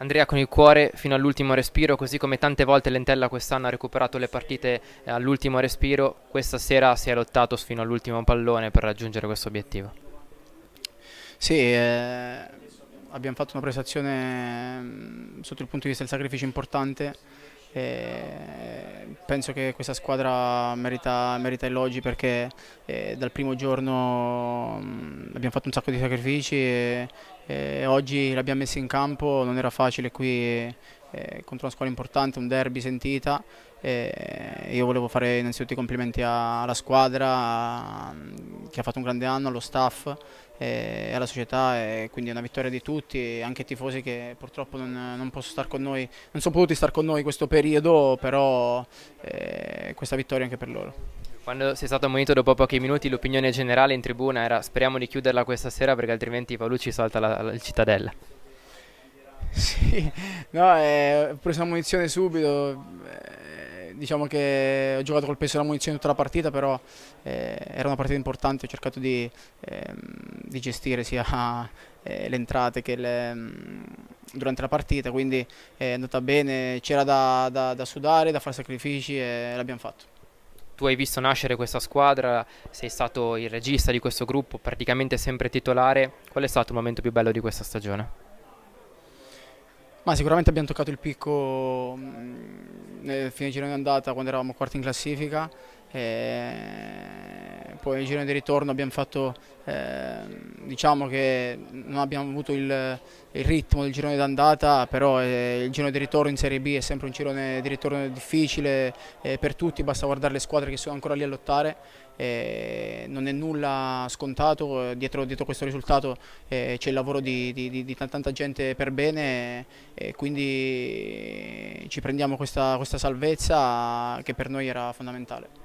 Andrea con il cuore fino all'ultimo respiro, così come tante volte l'Entella quest'anno ha recuperato le partite eh, all'ultimo respiro, questa sera si è lottato fino all'ultimo pallone per raggiungere questo obiettivo. Sì, eh, abbiamo fatto una prestazione mm, sotto il punto di vista del sacrificio importante, e penso che questa squadra merita, merita elogi perché eh, dal primo giorno mh, mm, abbiamo fatto un sacco di sacrifici e, e oggi l'abbiamo messa in campo, non era facile qui eh, contro una squadra importante, un derby sentita. Eh, io volevo fare innanzitutto i complimenti alla squadra, che ha fatto un grande anno allo staff eh, e alla società e quindi è una vittoria di tutti, anche i tifosi che purtroppo non, non, noi, non sono potuti stare con noi in questo periodo, però eh, questa vittoria anche per loro. Quando si è stato ammonito dopo pochi minuti l'opinione generale in tribuna era speriamo di chiuderla questa sera perché altrimenti Paolucci salta la, la, la cittadella. Sì, no, eh, ho preso la munizione subito, eh, diciamo che ho giocato col peso della munizione tutta la partita, però eh, era una partita importante, ho cercato di, eh, di gestire sia eh, le entrate che le, mm, durante la partita, quindi eh, è andata bene, c'era da, da, da sudare, da fare sacrifici e l'abbiamo fatto tu hai visto nascere questa squadra, sei stato il regista di questo gruppo, praticamente sempre titolare. Qual è stato il momento più bello di questa stagione? Ma sicuramente abbiamo toccato il picco mm, nel fine giro di andata quando eravamo quarti in classifica e poi nel giro di ritorno abbiamo fatto eh, diciamo che non abbiamo avuto il, il ritmo del girone d'andata però eh, il girone di ritorno in Serie B è sempre un girone di ritorno difficile eh, per tutti basta guardare le squadre che sono ancora lì a lottare non è nulla scontato dietro, dietro questo risultato eh, c'è il lavoro di, di, di, di, tanta gente per bene quindi ci prendiamo questa, questa salvezza che per noi era fondamentale.